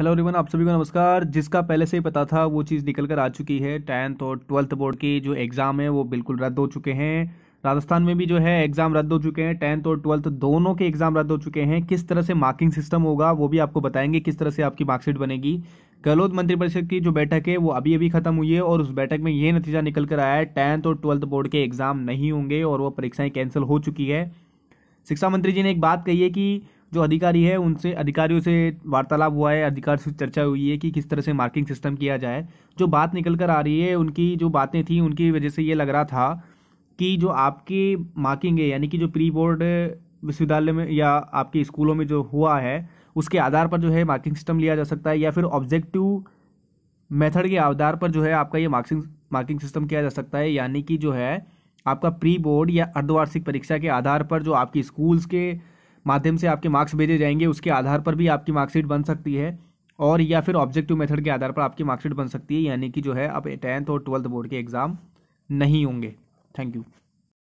hello रिवन आप सभी को नमस्कार जिसका पहले से ही पता था वो चीज़ निकल कर आ चुकी है टेंथ और ट्वेल्थ बोर्ड की जो एग्ज़ाम है वो बिल्कुल रद्द हो चुके हैं राजस्थान में भी जो है एग्ज़ाम रद्द हो चुके हैं टेंथ और ट्वेल्थ दोनों के एग्ज़ाम रद्द हो चुके हैं किस तरह से मार्किंग सिस्टम होगा वो भी आपको बताएंगे किस तरह से आपकी मार्कशीट बनेगी गहलोत मंत्रिपरिषद की जो बैठक है वो अभी अभी खत्म हुई है और उस बैठक में ये नतीजा निकल कर आया है टेंथ और ट्वेल्थ बोर्ड के एग्ज़ाम नहीं होंगे और वो परीक्षाएँ कैंसिल हो चुकी है शिक्षा मंत्री जी ने एक बात कही है कि जो अधिकारी है उनसे अधिकारियों से वार्तालाप हुआ है अधिकार से चर्चा हुई है कि किस तरह से मार्किंग सिस्टम किया जाए जो बात निकल कर आ रही है उनकी जो बातें थी उनकी वजह से ये लग रहा था कि जो आपकी मार्किंग है यानी कि जो प्री बोर्ड विश्वविद्यालय में या आपके स्कूलों में जो हुआ है उसके आधार पर जो है मार्किंग सिस्टम लिया जा सकता है या फिर ऑब्जेक्टिव मेथड के आधार पर जो है आपका ये मार्किंग मार्किंग सिस्टम किया जा सकता है यानी कि जो है आपका प्री बोर्ड या अर्धवार्षिक परीक्षा के आधार पर जो आपकी स्कूल्स के माध्यम से आपके मार्क्स भेजे जाएंगे उसके आधार पर भी आपकी मार्कशीट बन सकती है और या फिर ऑब्जेक्टिव मेथड के आधार पर आपकी मार्कशीट बन सकती है यानी कि जो है अब टेंथ और ट्वेल्थ बोर्ड के एग्ज़ाम नहीं होंगे थैंक यू